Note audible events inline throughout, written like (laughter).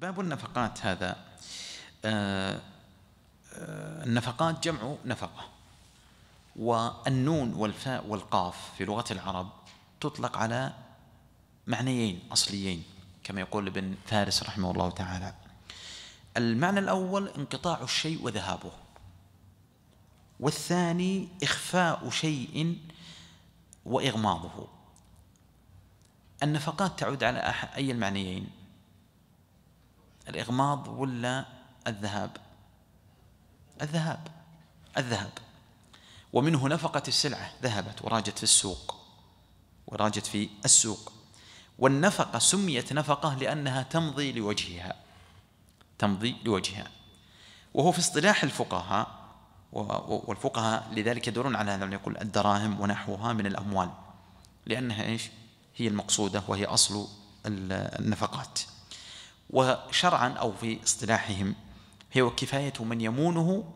باب النفقات هذا آه، آه، النفقات جمع نفقة والنون والفاء والقاف في لغة العرب تطلق على معنيين أصليين كما يقول ابن فارس رحمه الله تعالى المعنى الأول انقطاع الشيء وذهابه والثاني إخفاء شيء وإغماضه النفقات تعود على أي المعنيين الإغماض ولا الذهاب الذهاب الذهب ومنه نفقة السلعة ذهبت وراجت في السوق وراجت في السوق والنفقة سميت نفقة لأنها تمضي لوجهها تمضي لوجهها وهو في اصطلاح الفقهاء والفقهاء لذلك يدورون على هذا يقول الدراهم ونحوها من الأموال لأنها إيش هي المقصودة وهي أصل النفقات وشرعا أو في اصطلاحهم هي كفاية من يمونه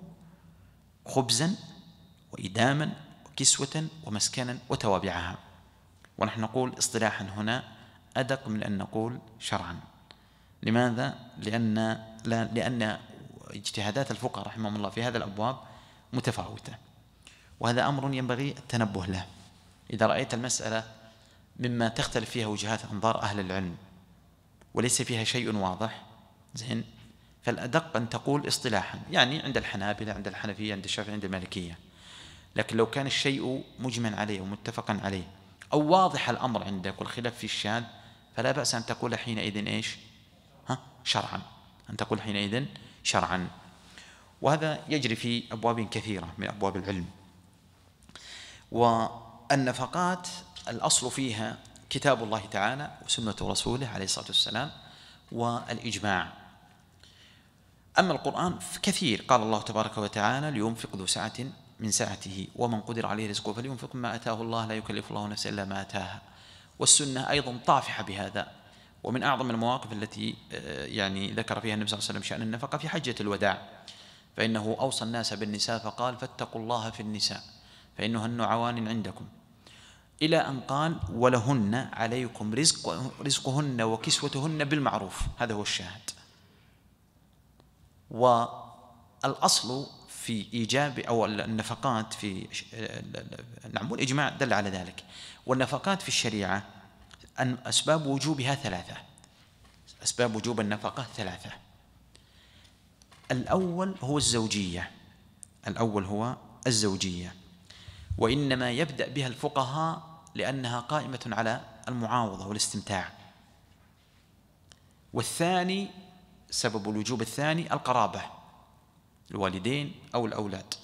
خبزا وإداما وكسوة ومسكنا وتوابعها ونحن نقول اصطلاحا هنا أدق من أن نقول شرعا لماذا؟ لأن لا لأن اجتهادات الفقهاء رحمهم الله في هذا الأبواب متفاوتة وهذا أمر ينبغي التنبه له إذا رأيت المسألة مما تختلف فيها وجهات أنظار أهل العلم وليس فيها شيء واضح زين فالأدق أن تقول اصطلاحا يعني عند الحنابلة عند الحنفية عند الشافعية عند المالكية لكن لو كان الشيء مجمع عليه ومتفقا عليه أو واضح الأمر عندك والخلاف في الشاذ فلا بأس أن تقول حينئذ إيش ها شرعا أن تقول حينئذ شرعا وهذا يجري في أبواب كثيرة من أبواب العلم والنفقات الأصل فيها كتاب الله تعالى وسنة رسوله عليه الصلاة والسلام والإجماع أما القرآن كثير قال الله تبارك وتعالى لينفق ذو سعة من سعته ومن قدر عليه رزقه فلينفق ما أتاه الله لا يكلف الله نفسا إلا ما أتاها والسنة أيضا طافحة بهذا ومن أعظم المواقف التي آه، يعني ذكر فيها النبي صلى الله عليه وسلم شأن النفقة في حجة الوداع فإنه أوصى الناس بالنساء فقال فاتقوا الله في النساء فإنهن عوان عندكم إلى أن قال ولهن عليكم رزق رزقهن وكسوتهن بالمعروف هذا هو الشاهد والأصل في إيجاب أو النفقات في نعم الإجماع دل على ذلك والنفقات في الشريعة أن أسباب وجوبها ثلاثة أسباب وجوب النفقة ثلاثة الأول هو الزوجية الأول هو الزوجية وإنما يبدأ بها الفقهاء لأنها قائمة على المعاوضة والاستمتاع والثاني سبب الوجوب الثاني القرابة الوالدين أو الأولاد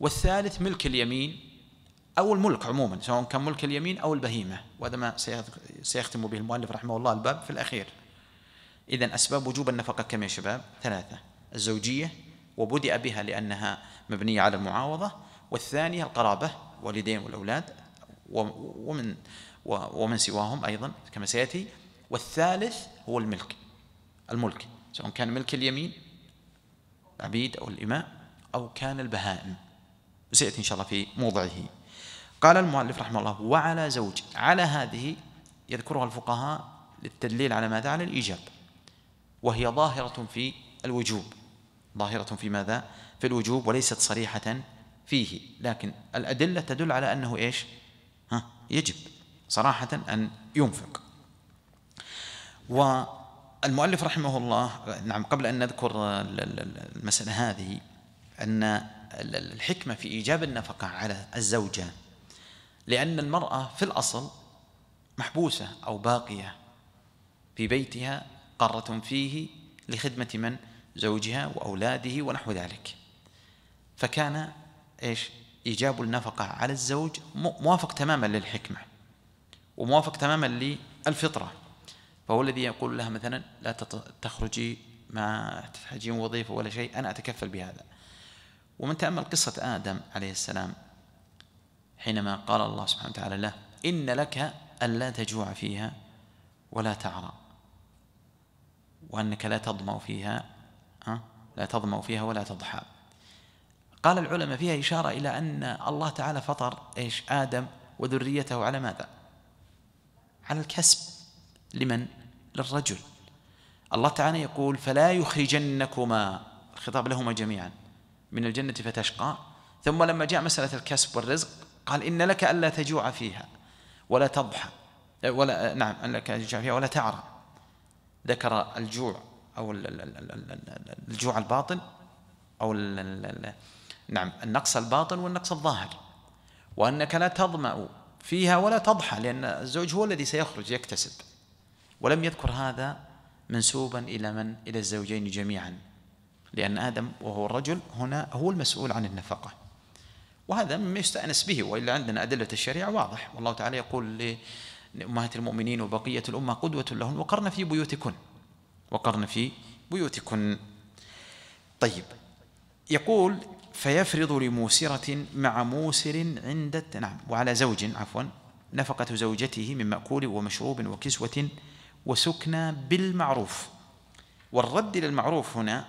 والثالث ملك اليمين أو الملك عموما سواء كان ملك اليمين أو البهيمة وهذا ما سيختم به المؤلف رحمه الله الباب في الأخير إذا أسباب وجوب النفقة كم يا شباب ثلاثة الزوجية وبدأ بها لأنها مبنية على المعاوضة والثانية القرابة والدين والأولاد ومن ومن سواهم أيضا كما سيأتي والثالث هو الملك الملك سواء كان ملك اليمين العبيد أو الإماء أو كان البهائم وسيأتي إن شاء الله في موضعه قال المؤلف رحمه الله وعلى زوج على هذه يذكرها الفقهاء للتدليل على ماذا على الإيجاب وهي ظاهرة في الوجوب ظاهرة في ماذا في الوجوب وليست صريحة فيه لكن الأدلة تدل على أنه إيش ها يجب صراحة أن ينفق والمؤلف رحمه الله نعم قبل أن نذكر المسألة هذه أن الحكمة في إيجاب النفقة على الزوجة لأن المرأة في الأصل محبوسة أو باقية في بيتها قارة فيه لخدمة من زوجها وأولاده ونحو ذلك فكان ايش؟ ايجاب النفقه على الزوج موافق تماما للحكمه وموافق تماما للفطره فهو الذي يقول لها مثلا لا تخرجي ما تحتاجين وظيفه ولا شيء انا اتكفل بهذا ومن تامل قصه ادم عليه السلام حينما قال الله سبحانه وتعالى له ان لك الا تجوع فيها ولا تعرى وانك لا تظمأ فيها أه؟ لا تظمأ فيها ولا تضحى قال العلماء فيها إشارة إلى أن الله تعالى فطر إيش آدم وذريته على ماذا على الكسب لمن للرجل الله تعالى يقول فلا يخرجنكما الخطاب لهما جميعا من الجنة فتشقى ثم لما جاء مسألة الكسب والرزق قال إن لك ألا تجوع فيها ولا تضحى ولا نعم أن لك تجوع فيها ولا تعرى ذكر الجوع أو الجوع الباطن أو نعم النقص الباطن والنقص الظاهر وأنك لا تظمأ فيها ولا تضحى لأن الزوج هو الذي سيخرج يكتسب ولم يذكر هذا منسوبا إلى من إلى الزوجين جميعا لأن آدم وهو الرجل هنا هو المسؤول عن النفقة وهذا مما يستأنس به وإلا عندنا أدلة الشريعة واضح والله تعالى يقول لأمهات المؤمنين وبقية الأمة قدوة لهن وقرن في بيوتكن وقرن في بيوتكن طيب يقول فيفرض لموسرة مع موسر عند نعم وعلى زوج عفوا نفقة زوجته من مأكول ومشروب وكسوة وسكنى بالمعروف والرد للمعروف هنا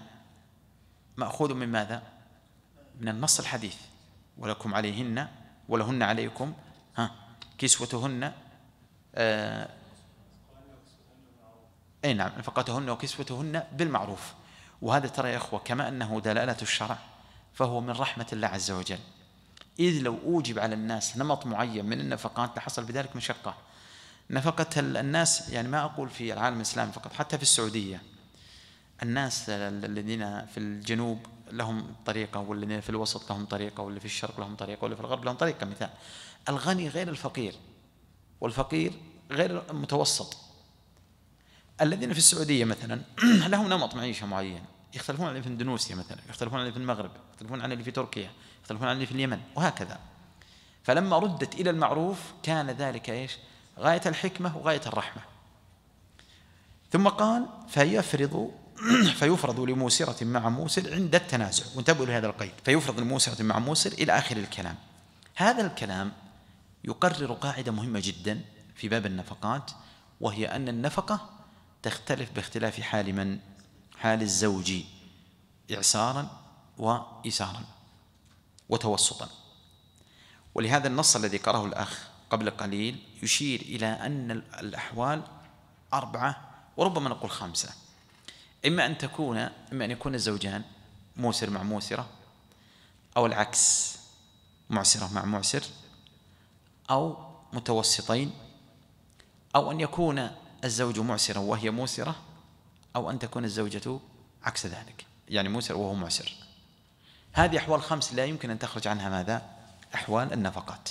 مأخوذ من ماذا؟ من النص الحديث ولكم عليهن ولهن عليكم ها كسوتهن آه اي نعم نفقتهن وكسوتهن بالمعروف وهذا ترى يا اخوه كما انه دلاله الشرع فهو من رحمة الله عز وجل إذ لو أوجب على الناس نمط معين من النفقات لحصل بذلك مشقة نفقة الناس يعني ما أقول في العالم الإسلامي فقط حتى في السعودية الناس الذين في الجنوب لهم طريقة والذين في الوسط لهم طريقة واللي في الشرق لهم طريقة واللي في الغرب لهم طريقة مثال الغني غير الفقير والفقير غير المتوسط الذين في السعودية مثلا (clears throat) لهم نمط معيشة معين يختلفون عن اللي في اندونيسيا مثلا يختلفون عن اللي في المغرب يختلفون عن اللي في تركيا يختلفون عن اللي في اليمن وهكذا فلما ردت إلى المعروف كان ذلك إيش غاية الحكمة وغاية الرحمة ثم قال فيفرض (clears throat) فيفرض لموسرة مع موسر عند التنازع وانتبهوا لهذا القيد فيفرض لموسرة مع موسر إلى آخر الكلام هذا الكلام يقرر قاعدة مهمة جدا في باب النفقات وهي أن النفقة تختلف باختلاف حال من حال الزوج إعسارا وإسارا وتوسطا ولهذا النص الذي قرأه الأخ قبل قليل يشير إلى أن الأحوال أربعة وربما نقول خمسة إما أن تكون إما أن يكون الزوجان موسر مع موسرة أو العكس معسرة مع معسر أو متوسطين أو أن يكون الزوج معسرا وهي موسرة أو أن تكون الزوجة عكس ذلك يعني موسر وهو معسر هذه أحوال خمس لا يمكن أن تخرج عنها ماذا أحوال النفقات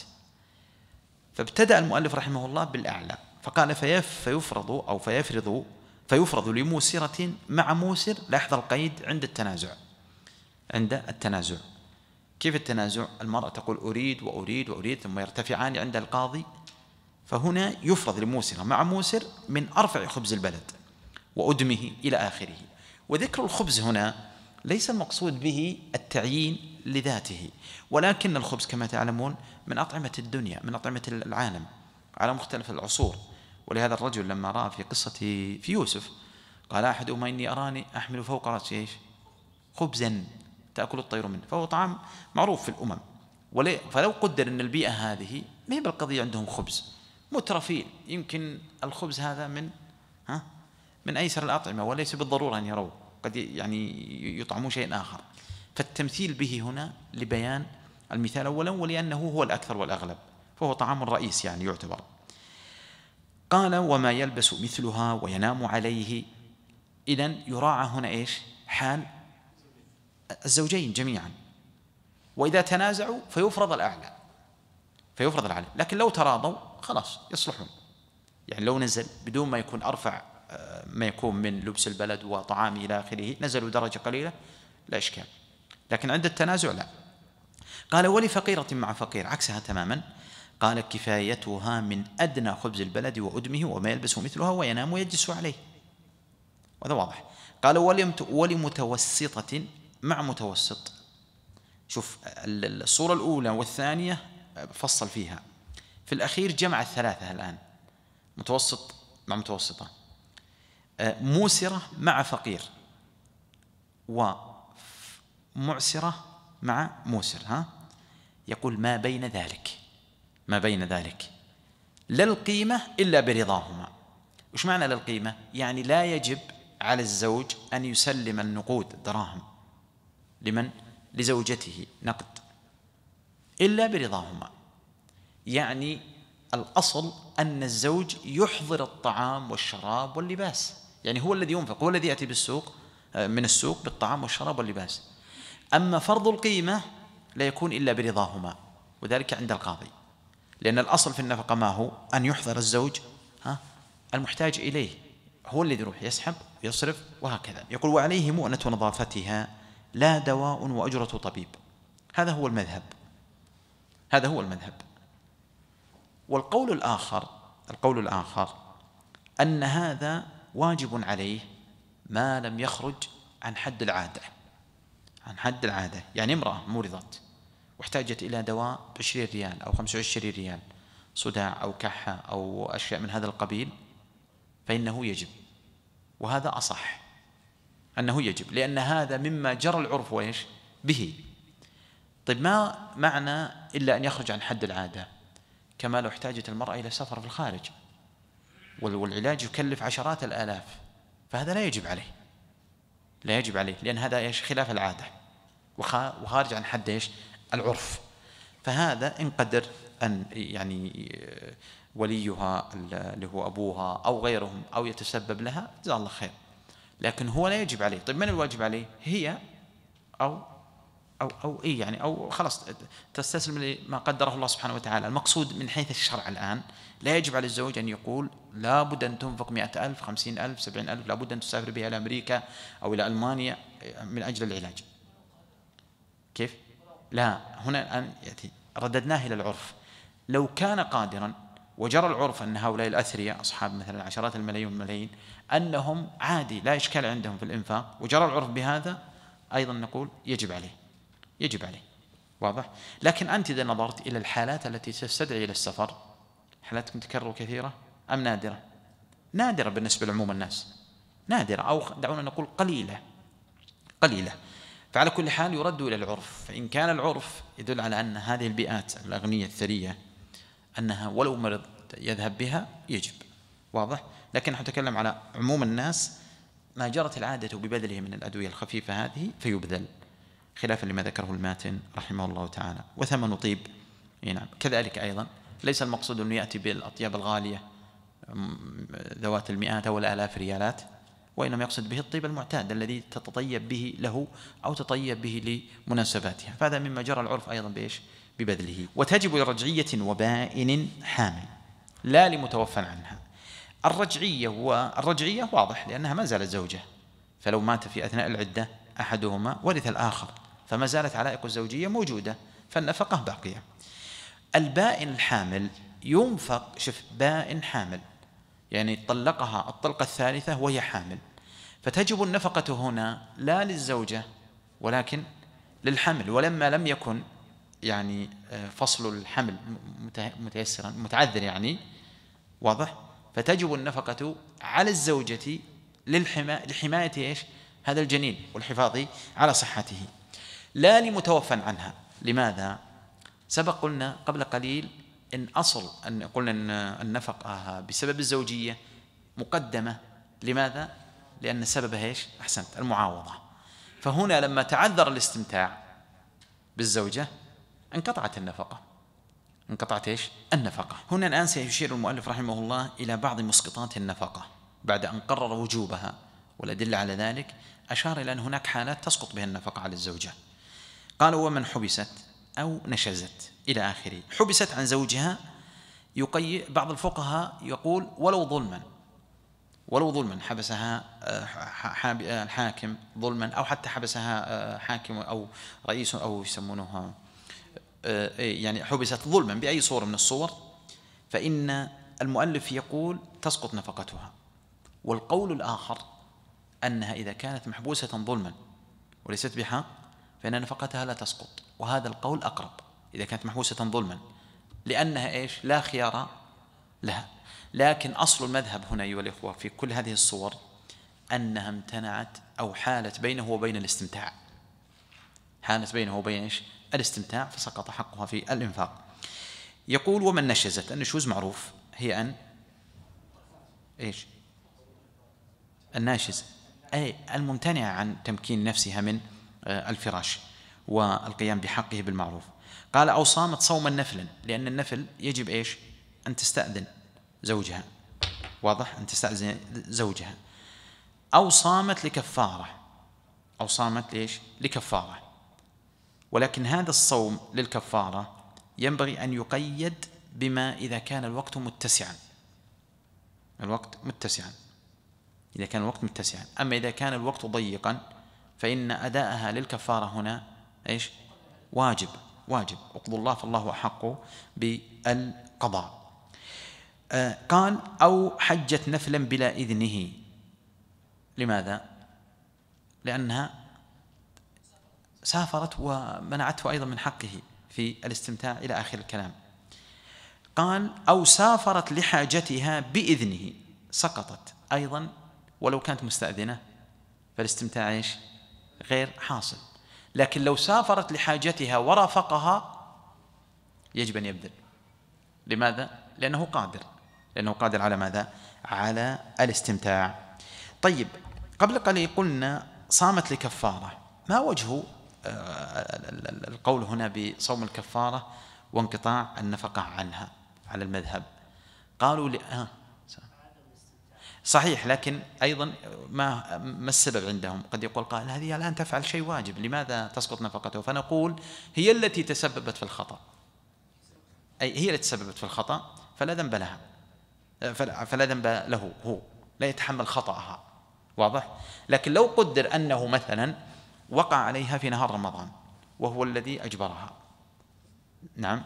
فابتدأ المؤلف رحمه الله بالأعلى فقال فيف فيفرض أو فيفرض فيفرض لموسرة مع موسر لاحظ القيد عند التنازع عند التنازع كيف التنازع المرأة تقول أريد وأريد وأريد ثم يرتفعان عند القاضي فهنا يفرض لموسرة مع موسر من أرفع خبز البلد وأدمه إلى آخره وذكر الخبز هنا ليس المقصود به التعيين لذاته ولكن الخبز كما تعلمون من أطعمة الدنيا من أطعمة العالم على مختلف العصور ولهذا الرجل لما رأى في قصة في يوسف قال أحدهما إني أراني أحمل فوق رأسي إيش خبزا تأكل الطير منه فهو طعام معروف في الأمم فلو قدر أن البيئة هذه ما هي بالقضية عندهم خبز مترفين يمكن الخبز هذا من ها من أيسر الأطعمة وليس بالضرورة أن يروا قد يعني يطعمون شيء آخر فالتمثيل به هنا لبيان المثال أولا ولأنه هو الأكثر والأغلب فهو طعام الرئيس يعني يعتبر قال وما يلبس مثلها وينام عليه إذا يراعى هنا إيش حال الزوجين جميعا وإذا تنازعوا فيفرض الأعلى فيفرض الأعلى لكن لو تراضوا خلاص يصلحون يعني لو نزل بدون ما يكون أرفع ما يكون من لبس البلد وطعام إلى آخره نزلوا درجة قليلة لا إشكال لكن عند التنازع لا قال ولفقيرة مع فقير عكسها تماما قال كفايتها من أدنى خبز البلد وأدمه وما يلبس مثلها وينام ويجلس عليه وهذا واضح قال ولمتوسطة مع متوسط شوف الصورة الأولى والثانية فصل فيها في الأخير جمع الثلاثة الآن متوسط مع متوسطة آه، موسرة مع فقير ومعسرة مع موسر ها يقول ما بين ذلك ما بين ذلك لا القيمة إلا برضاهما وش معنى لا القيمة؟ يعني لا يجب على الزوج أن يسلم النقود دراهم لمن؟ لزوجته نقد إلا برضاهما يعني الأصل أن الزوج يحضر الطعام والشراب واللباس يعني هو الذي ينفق هو الذي يأتي بالسوق آه، من السوق بالطعام والشراب واللباس أما فرض القيمة لا يكون إلا برضاهما وذلك عند القاضي لأن الأصل في النفقة ما هو أن يحضر الزوج ها المحتاج إليه هو الذي يروح يسحب ويصرف وهكذا يقول وعليه مؤنة نظافتها لا دواء وأجرة طبيب هذا هو المذهب هذا هو المذهب والقول الآخر القول الآخر أن هذا واجب عليه ما لم يخرج عن حد العادة عن حد العادة يعني امرأة مرضت واحتاجت إلى دواء ب 20 ريال أو 25 ريال صداع أو كحة أو أشياء من هذا القبيل فإنه يجب وهذا أصح أنه يجب لأن هذا مما جرى العرف وإيش به طيب ما معنى إلا أن يخرج عن حد العادة كما لو احتاجت المرأة إلى سفر في الخارج والعلاج يكلف عشرات الآلاف فهذا لا يجب عليه لا يجب عليه لأن هذا إيش خلاف العادة وخارج عن حد إيش العرف فهذا إن قدر أن يعني آه، وليها اللي هو أبوها أو غيرهم أو يتسبب لها جزاه الله خير لكن هو لا يجب عليه طيب من الواجب عليه هي أو أو أو اي يعني أو خلاص تستسلم لما قدره الله سبحانه وتعالى المقصود من حيث الشرع الآن لا يجب على الزوج أن يقول لابد أن تنفق مئة ألف خمسين ألف سبعين ألف لابد أن تسافر بها إلى أمريكا أو إلى ألمانيا من أجل العلاج كيف؟ لا هنا الآن يأتي رددناه إلى العرف لو كان قادرا وجرى العرف أن هؤلاء الأثرياء أصحاب مثلا عشرات الملايين والملايين أنهم عادي لا إشكال عندهم في الإنفاق وجرى العرف بهذا أيضا نقول يجب عليه يجب عليه واضح؟ لكن أنت إذا نظرت إلى الحالات التي تستدعي إلى السفر حالات متكررة كثيرة أم نادرة؟ نادرة بالنسبة لعموم الناس نادرة أو دعونا نقول قليلة قليلة فعلى كل حال يرد إلى العرف فإن كان العرف يدل على أن هذه البيئات الأغنية الثرية أنها ولو مرض يذهب بها يجب واضح لكن نحن نتكلم على عموم الناس ما جرت العادة ببذله من الأدوية الخفيفة هذه فيبذل خلافا لما ذكره الماتن رحمه الله تعالى وثمن طيب نعم كذلك أيضا ليس المقصود أنه يأتي بالأطياب الغالية ذوات المئات أو الآلاف ريالات وإنما يقصد به الطيب المعتاد الذي تتطيب به له أو تطيب به لمناسباتها فهذا مما جرى العرف أيضا بإيش ببذله وتجب لرجعية وبائن حامل لا لمتوفى عنها الرجعية والرجعية واضح لأنها ما زالت زوجة فلو مات في أثناء العدة أحدهما ورث الآخر فما زالت علائق الزوجية موجودة فالنفقة باقية البائن الحامل ينفق شوف بائن حامل يعني طلقها الطلقة الثالثة وهي حامل فتجب النفقة هنا لا للزوجة ولكن للحمل ولما لم يكن يعني آه، فصل الحمل متيسرا متعذر يعني واضح فتجب النفقة على الزوجة للحماية ايش هذا الجنين والحفاظ على صحته لا لمتوفى عنها لماذا؟ سبق قلنا قبل قليل إن أصل أن قلنا أن النفقة بسبب الزوجية مقدمة لماذا؟ لأن سببها إيش؟ أحسنت المعاوضة فهنا لما تعذر الاستمتاع بالزوجة انقطعت النفقة انقطعت إيش؟ النفقة هنا الآن سيشير المؤلف رحمه الله إلى بعض مسقطات النفقة بعد أن قرر وجوبها والأدلة على ذلك أشار إلى أن هناك حالات تسقط بها النفقة على الزوجة قال ومن حبست أو نشزت إلى آخره حبست عن زوجها يقي بعض الفقهاء يقول ولو ظلما ولو ظلما حبسها آه، آه، الحاكم ظلما أو حتى حبسها آه، حاكم أو رئيس أو يسمونه إيه، يعني حبست ظلما بأي صورة من الصور فإن المؤلف يقول تسقط نفقتها والقول الآخر أنها إذا كانت محبوسة ظلما وليست بحق فإن نفقتها لا تسقط وهذا القول أقرب إذا كانت محبوسة ظلما لأنها إيش لا خيار لها لكن أصل المذهب هنا أيها الإخوة في كل هذه الصور أنها امتنعت أو حالت بينه وبين الاستمتاع حالت بينه وبين إيش الاستمتاع فسقط حقها في الإنفاق يقول ومن نشزت النشوز معروف هي أن إيش الناشز أي الممتنعة عن تمكين نفسها من آه، الفراش والقيام بحقه بالمعروف قال أو صامت صوما نفلا لأن النفل يجب إيش أن تستأذن زوجها واضح أن تستأذن زوجها أو صامت لكفارة أو صامت ليش لكفارة ولكن هذا الصوم للكفارة ينبغي أن يقيد بما إذا كان الوقت متسعا الوقت متسعا إذا كان الوقت متسعا أما إذا كان الوقت ضيقا فإن أداءها للكفارة هنا إيش واجب واجب اقضوا الله فالله أحق بالقضاء آه قال أو حجت نفلا بلا إذنه لماذا لأنها سافرت ومنعته أيضا من حقه في الاستمتاع إلى آخر الكلام قال أو سافرت لحاجتها بإذنه سقطت أيضا ولو كانت مستأذنة فالاستمتاع ايش؟ غير حاصل لكن لو سافرت لحاجتها ورافقها يجب أن يبذل لماذا؟ لأنه قادر لأنه قادر على ماذا؟ على الاستمتاع طيب قبل قليل قلنا صامت لكفارة ما وجه آه، القول هنا بصوم الكفارة وانقطاع النفقة عنها على المذهب قالوا لأ آه، صحيح لكن أيضا ما, ما السبب عندهم قد يقول قائل هذه الآن تفعل شيء واجب لماذا تسقط نفقته فنقول هي التي تسببت في الخطأ أي هي التي تسببت في الخطأ فلا ذنب لها فلا ذنب له هو لا يتحمل خطأها واضح لكن لو قدر أنه مثلا وقع عليها في نهار رمضان وهو الذي أجبرها نعم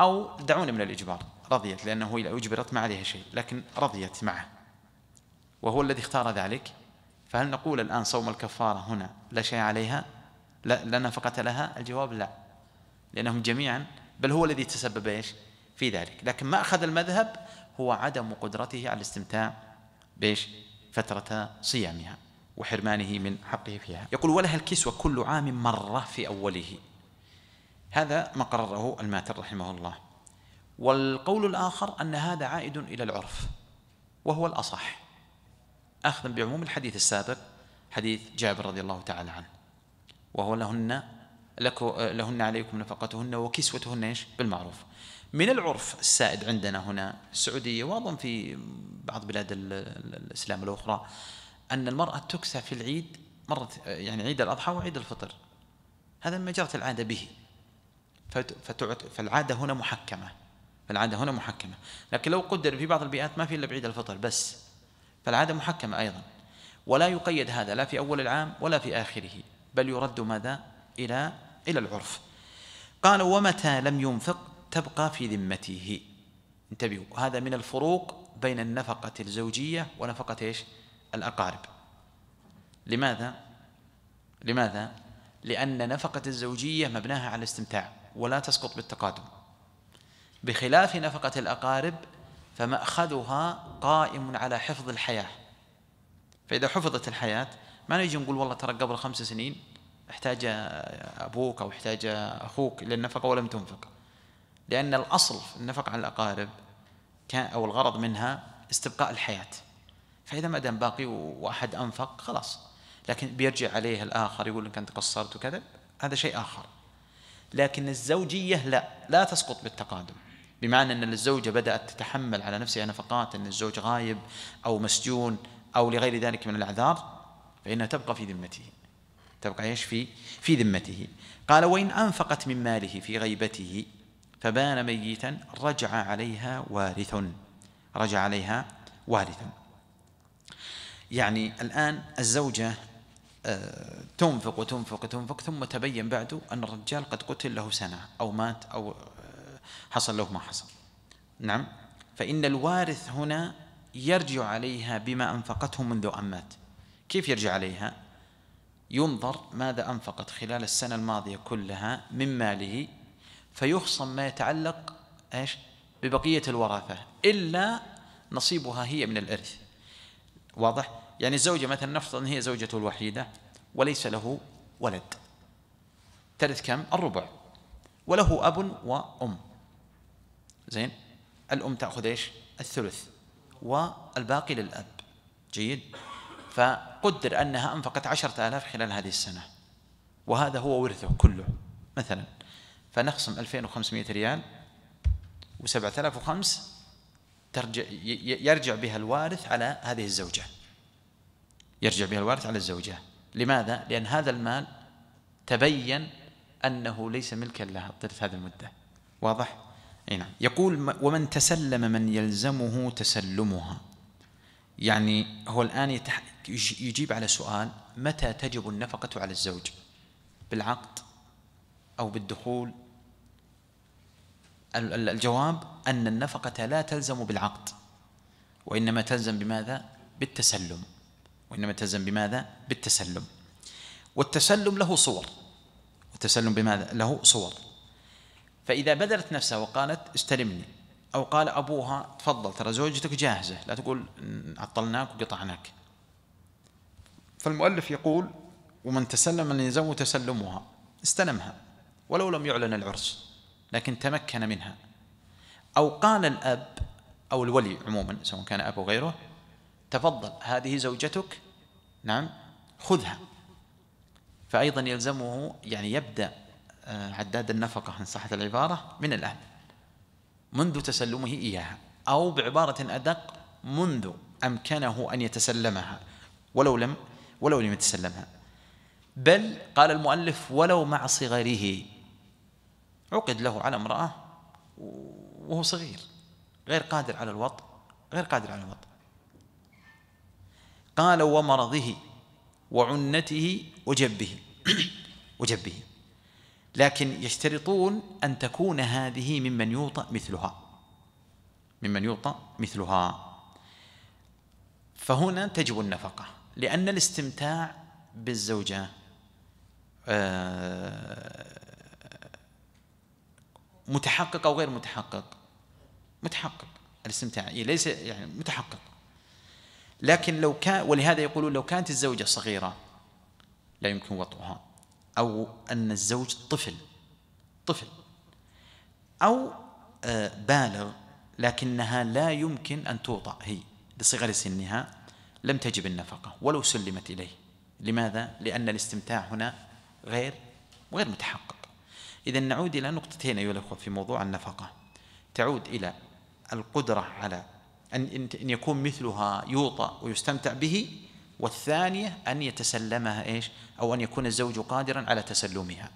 أو دعونا من الإجبار رضيت لأنه إذا أجبرت ما عليها شيء لكن رضيت معه وهو الذي اختار ذلك فهل نقول الآن صوم الكفارة هنا لا شيء عليها لا, لا نفقة لها الجواب لا لأنهم جميعا بل هو الذي تسبب إيش في ذلك لكن ما أخذ المذهب هو عدم قدرته على الاستمتاع بإيش فترة صيامها وحرمانه من حقه فيها يقول ولها الكسوة كل عام مرة في أوله هذا ما قرره الماتر رحمه الله والقول الآخر أن هذا عائد إلى العرف وهو الأصح أخذا بعموم الحديث السابق حديث جابر رضي الله تعالى عنه وهو لهن لك لهن عليكم نفقتهن وكسوتهن ايش بالمعروف من العرف السائد عندنا هنا السعودية وأظن في بعض بلاد الإسلام الأخرى أن المرأة تكسى في العيد مرة يعني عيد الأضحى وعيد الفطر هذا ما جرت العادة به فالعادة هنا محكمة فالعادة هنا محكمة لكن لو قدر في بعض البيئات ما في إلا بعيد الفطر بس فالعادة محكمة أيضا ولا يقيد هذا لا في أول العام ولا في آخره بل يرد ماذا إلى إلى العرف قال ومتى لم ينفق تبقى في ذمته انتبهوا هذا من الفروق بين النفقة الزوجية ونفقة ايش؟ الأقارب لماذا؟ لماذا؟ لأن نفقة الزوجية مبناها على الاستمتاع ولا تسقط بالتقادم بخلاف نفقة الأقارب فمأخذها قائم على حفظ الحياة فإذا حفظت الحياة ما نجي نقول والله ترى قبل خمس سنين احتاج أبوك أو احتاج أخوك إلى النفقة ولم تنفق لأن الأصل في النفقة على الأقارب كان أو الغرض منها استبقاء الحياة فإذا ما دام باقي وأحد أنفق خلاص لكن بيرجع عليه الآخر يقول لك أنت قصرت وكذا هذا شيء آخر لكن الزوجية لا لا تسقط بالتقادم بمعنى أن الزوجة بدأت تتحمل على نفسها نفقات أن الزوج غايب أو مسجون أو لغير ذلك من الأعذار فإنها تبقى في ذمته تبقى ايش في في ذمته قال وإن أنفقت من ماله في غيبته فبان ميتا رجع عليها وارث رجع عليها وارث يعني الآن الزوجة آه، تنفق وتنفق وتنفق ثم تبين بعده أن الرجال قد قتل له سنة أو مات أو حصل له ما حصل نعم فإن الوارث هنا يرجع عليها بما أنفقته منذ أن مات كيف يرجع عليها؟ ينظر ماذا أنفقت خلال السنة الماضية كلها من ماله فيخصم ما يتعلق ايش؟ ببقية الورثة إلا نصيبها هي من الإرث واضح؟ يعني الزوجة مثلا نفترض أن هي زوجته الوحيدة وليس له ولد ترث كم؟ الربع وله أب وأم زين الام تاخذ ايش الثلث والباقي للاب جيد فقدر انها انفقت عشرة آلاف خلال هذه السنه وهذا هو ورثه كله مثلا فنخصم 2500 ريال و7005 ترجع يرجع بها الوارث على هذه الزوجه يرجع بها الوارث على الزوجه لماذا لان هذا المال تبين انه ليس ملكا لها طيله هذه المده واضح نعم يقول ومن تسلم من يلزمه تسلمها يعني هو الآن يجيب على سؤال متى تجب النفقة على الزوج بالعقد أو بالدخول الجواب أن النفقة لا تلزم بالعقد وإنما تلزم بماذا؟ بالتسلم وإنما تلزم بماذا؟ بالتسلم والتسلم له صور التسلم بماذا؟ له صور فإذا بذلت نفسها وقالت استلمني أو قال أبوها تفضل ترى زوجتك جاهزة لا تقول عطلناك وقطعناك فالمؤلف يقول ومن تسلم من النزو تسلمها استلمها ولو لم يعلن العرس لكن تمكن منها أو قال الأب أو الولي عموما سواء كان أب أو غيره تفضل هذه زوجتك نعم خذها فأيضا يلزمه يعني يبدأ عداد النفقة إن صحت العبارة من الآن منذ تسلمه إياها أو بعبارة أدق منذ أمكنه أن يتسلمها ولو لم ولو لم يتسلمها بل قال المؤلف ولو مع صغره عقد له على امرأة وهو صغير غير قادر على الوط غير قادر على الوط قال ومرضه وعنته وجبه وجبه لكن يشترطون أن تكون هذه ممن يوطأ مثلها ممن يوطأ مثلها فهنا تجب النفقة لأن الاستمتاع بالزوجة آه، متحقق أو غير متحقق متحقق الاستمتاع إيه، ليس يعني متحقق لكن لو كان ولهذا يقولون لو كانت الزوجة صغيرة لا يمكن وطئها أو أن الزوج طفل طفل أو آه، بالغ لكنها لا يمكن أن توضع هي لصغر سنها لم تجب النفقة ولو سلمت إليه لماذا؟ لأن الاستمتاع هنا غير غير متحقق إذا نعود إلى نقطتين أيها الأخوة في موضوع النفقة تعود إلى القدرة على أن أن يكون مثلها يوطى ويستمتع به والثانية أن يتسلمها إيش أو أن يكون الزوج قادرا على تسلمها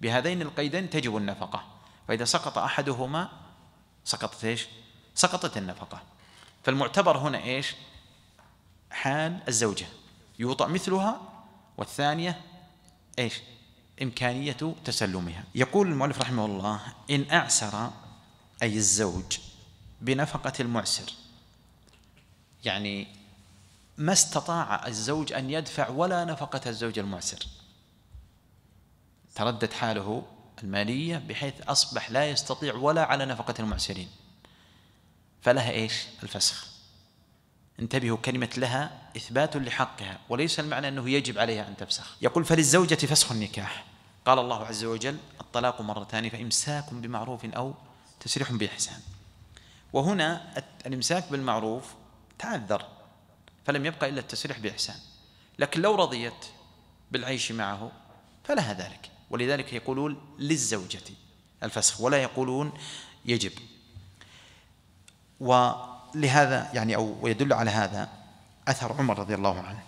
بهذين القيدين تجب النفقة فإذا سقط أحدهما سقطت إيش سقطت النفقة فالمعتبر هنا إيش حال الزوجة يوطأ مثلها والثانية إيش إمكانية تسلمها يقول المؤلف رحمه الله إن أعسر أي الزوج بنفقة المعسر يعني ما استطاع الزوج أن يدفع ولا نفقة الزوج المعسر تردد حاله المالية بحيث أصبح لا يستطيع ولا على نفقة المعسرين فلها إيش الفسخ انتبهوا كلمة لها إثبات لحقها وليس المعنى أنه يجب عليها أن تفسخ يقول فللزوجة فسخ النكاح قال الله عز وجل الطلاق مرتان فإمساك بمعروف أو تسريح بإحسان وهنا الإمساك بالمعروف تعذر فلم يبقى إلا التسريح بإحسان لكن لو رضيت بالعيش معه فلها ذلك ولذلك يقولون للزوجة الفسخ ولا يقولون يجب ولهذا يعني أو ويدل على هذا أثر عمر رضي الله عنه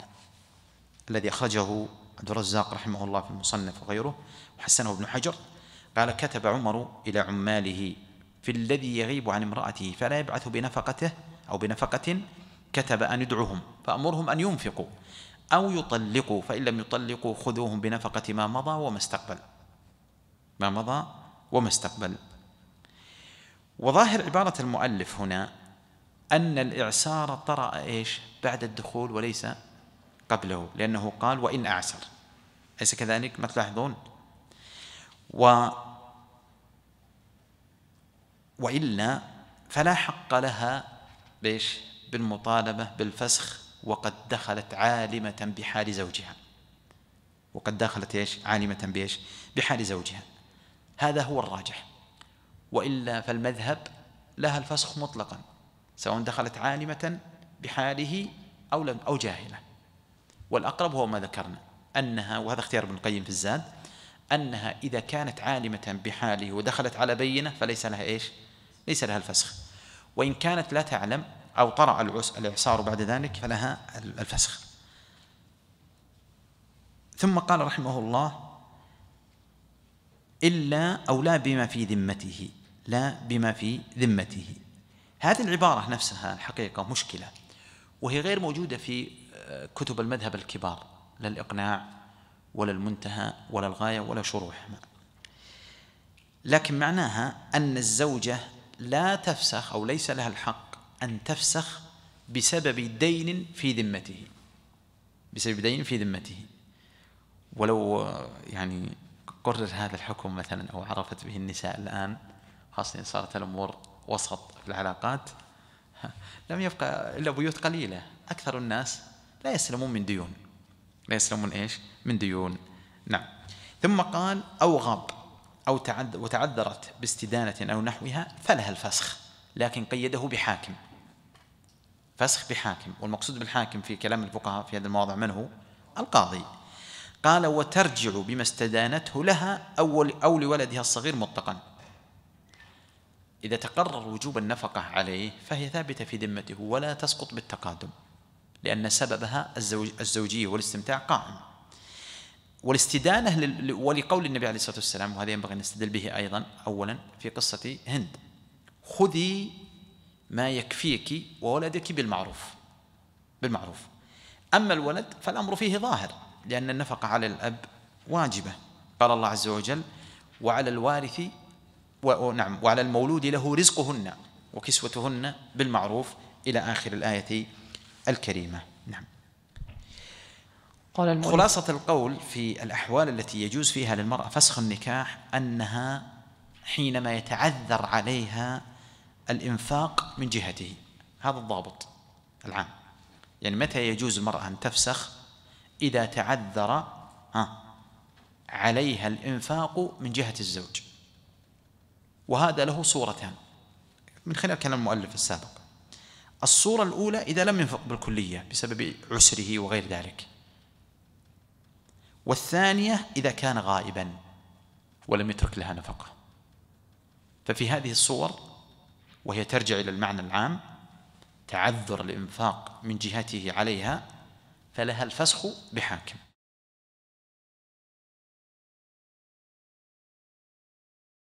الذي أخرجه عبد الرزاق رحمه الله في المصنف وغيره وحسنه ابن حجر قال كتب عمر إلى عماله في الذي يغيب عن امرأته فلا يبعث بنفقته أو بنفقة كتب أن ادعوهم فأمرهم أن ينفقوا أو يطلقوا فإن لم يطلقوا خذوهم بنفقة ما مضى وما استقبل ما مضى وما استقبل وظاهر عبارة المؤلف هنا أن الإعسار طرأ إيش بعد الدخول وليس قبله لأنه قال وإن أعسر أليس كذلك ما تلاحظون و وإلا فلا حق لها بإيش بالمطالبة بالفسخ وقد دخلت عالمة بحال زوجها وقد دخلت ايش عالمة بايش بحال زوجها هذا هو الراجح وإلا فالمذهب لها الفسخ مطلقا سواء دخلت عالمة بحاله أو لم أو جاهلة والأقرب هو ما ذكرنا أنها وهذا اختيار ابن القيم في الزاد أنها إذا كانت عالمة بحاله ودخلت على بينة فليس لها إيش ليس لها الفسخ وإن كانت لا تعلم أو طرأ الإعصار بعد ذلك فلها الفسخ ثم قال رحمه الله إلا أو لا بما في ذمته لا بما في ذمته هذه العبارة نفسها الحقيقة مشكلة وهي غير موجودة في آه، كتب المذهب الكبار لا الإقناع ولا المنتهى ولا الغاية ولا شروحها لكن معناها أن الزوجة لا تفسخ أو ليس لها الحق أن تفسخ بسبب دين في ذمته بسبب دين في ذمته ولو يعني قرر هذا الحكم مثلا أو عرفت به النساء الآن خاصة إن صارت الأمور وسط في العلاقات لم يبقى إلا بيوت قليلة أكثر الناس لا يسلمون من ديون لا يسلمون إيش من ديون نعم ثم قال أو غاب أو تعذ وتعذرت باستدانة أو نحوها فلها الفسخ لكن قيده بحاكم فسخ بحاكم والمقصود بالحاكم في كلام الفقهاء في هذا الموضع من هو القاضي قال وترجع بما استدانته لها أول أو لولدها الصغير مطلقا إذا تقرر وجوب النفقة عليه فهي ثابتة في ذمته ولا تسقط بالتقادم لأن سببها الزوج الزوجية والاستمتاع قائم والاستدانة ولقول النبي عليه الصلاة والسلام وهذا ينبغي أن نستدل به أيضا أولا في قصة هند خذي ما يكفيك وولدك بالمعروف بالمعروف أما الولد فالأمر فيه ظاهر لأن النفقة على الأب واجبة قال الله عز وجل وعلى الوارث و... نعم وعلى المولود له رزقهن وكسوتهن بالمعروف إلى آخر الآية الكريمة نعم قال خلاصة القول في الأحوال التي يجوز فيها للمرأة فسخ النكاح أنها حينما يتعذر عليها الإنفاق من جهته هذا الضابط العام يعني متى يجوز المرأة أن تفسخ إذا تعذر عليها الإنفاق من جهة الزوج وهذا له صورتان من خلال كلام المؤلف السابق الصورة الأولى إذا لم ينفق بالكلية بسبب عسره وغير ذلك والثانية إذا كان غائبا ولم يترك لها نفقة ففي هذه الصور وهي ترجع إلى المعنى العام تعذر الإنفاق من جهته عليها فلها الفسخ بحاكم